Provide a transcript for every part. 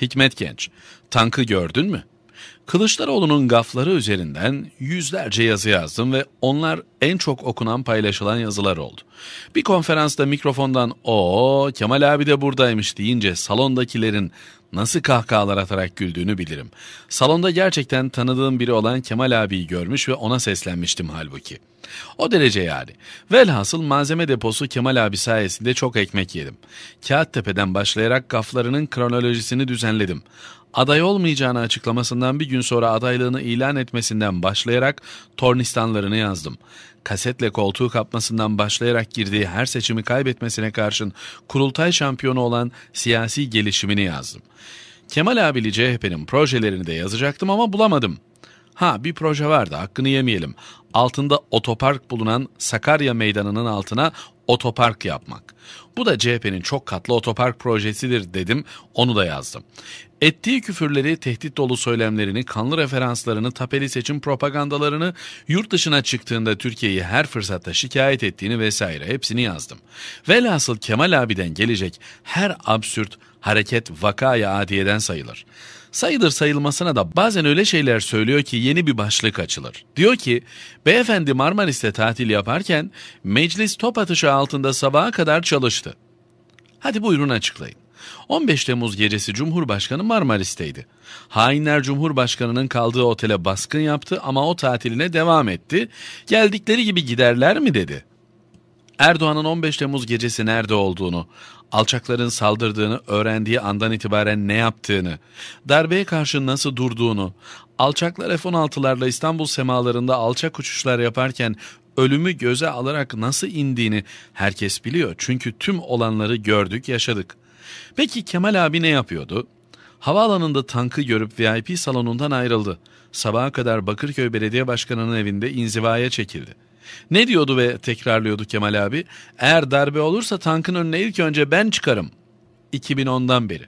Hikmet Genç, tankı gördün mü? Kılıçdaroğlu'nun gafları üzerinden yüzlerce yazı yazdım ve onlar en çok okunan paylaşılan yazılar oldu. Bir konferansta mikrofondan o Kemal abi de buradaymış deyince salondakilerin nasıl kahkahalar atarak güldüğünü bilirim. Salonda gerçekten tanıdığım biri olan Kemal abiyi görmüş ve ona seslenmiştim halbuki. O derece yani. Velhasıl malzeme deposu Kemal abi sayesinde çok ekmek yedim. Kağıttepe'den başlayarak gaflarının kronolojisini düzenledim aday olmayacağını açıklamasından bir gün sonra adaylığını ilan etmesinden başlayarak tornistanlarını yazdım. Kasetle koltuğu kapmasından başlayarak girdiği her seçimi kaybetmesine karşın kurultay şampiyonu olan siyasi gelişimini yazdım. Kemal abili CHP'nin projelerini de yazacaktım ama bulamadım. Ha bir proje vardı hakkını yemeyelim. Altında otopark bulunan Sakarya Meydanı'nın altına otopark yapmak. Bu da CHP'nin çok katlı otopark projesidir dedim, onu da yazdım. Ettiği küfürleri, tehdit dolu söylemlerini, kanlı referanslarını, tapeli seçim propagandalarını, yurt dışına çıktığında Türkiye'yi her fırsatta şikayet ettiğini vesaire hepsini yazdım. Velhasıl Kemal abiden gelecek her absürt hareket vakaya adiyeden sayılır. Sayılır sayılmasına da bazen öyle şeyler söylüyor ki yeni bir başlık açılır. Diyor ki, beyefendi Marmaris'te tatil yaparken meclis top atışı altında sabaha kadar çalıştı. Hadi buyurun açıklayın. 15 Temmuz gecesi Cumhurbaşkanı Marmaris'teydi. Hainler Cumhurbaşkanı'nın kaldığı otele baskın yaptı ama o tatiline devam etti. Geldikleri gibi giderler mi dedi. Erdoğan'ın 15 Temmuz gecesi nerede olduğunu, alçakların saldırdığını öğrendiği andan itibaren ne yaptığını, darbeye karşı nasıl durduğunu, alçaklar F-16'larla İstanbul semalarında alçak uçuşlar yaparken ölümü göze alarak nasıl indiğini herkes biliyor. Çünkü tüm olanları gördük, yaşadık. Peki Kemal abi ne yapıyordu? Havaalanında tankı görüp VIP salonundan ayrıldı. Sabaha kadar Bakırköy Belediye Başkanı'nın evinde inzivaya çekildi. Ne diyordu ve tekrarlıyordu Kemal abi? Eğer darbe olursa tankın önüne ilk önce ben çıkarım. 2010'dan beri.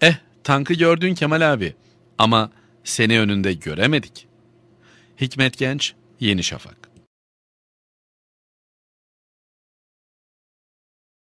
Eh tankı gördün Kemal abi ama seni önünde göremedik. Hikmet Genç, Yeni Şafak